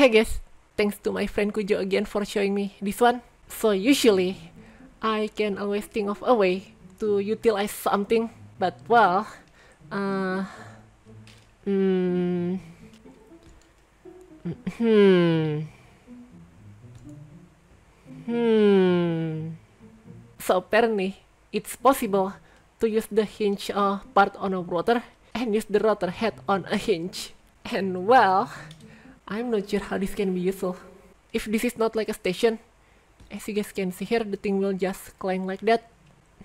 Okay guys, thanks to my friend Kujo again for showing me this one. So usually, I can always think of a way to utilize something, but well, uh, mm, hmm, hmm. So apparently, it's possible to use the hinge uh, part on a rotor and use the rotor head on a hinge. And well, I'm not sure how this can be useful. If this is not like a station, as you guys can see here, the thing will just clang like that.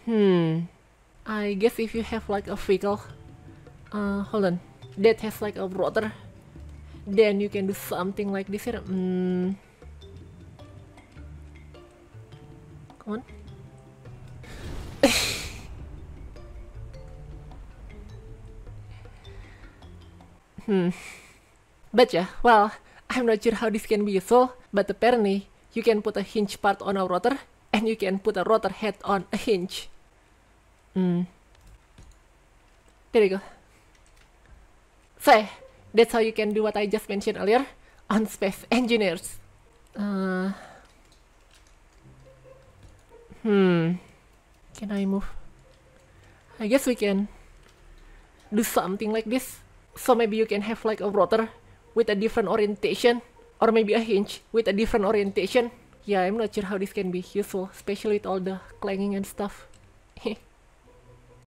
Hmm, I guess if you have like a vehicle, uh, hold on, that has like a rotor, then you can do something like this here. Hmm. Come on. hmm. But yeah, well, I'm not sure how this can be so, but apparently you can put a hinge part on a rotor and you can put a rotor head on a hinge. Hmm. There you go. So, that's how you can do what I just mentioned earlier on space engineers. Uh, hmm. Can I move? I guess we can do something like this. So maybe you can have like a rotor with a different orientation or maybe a hinge with a different orientation yeah I'm not sure how this can be useful especially with all the clanging and stuff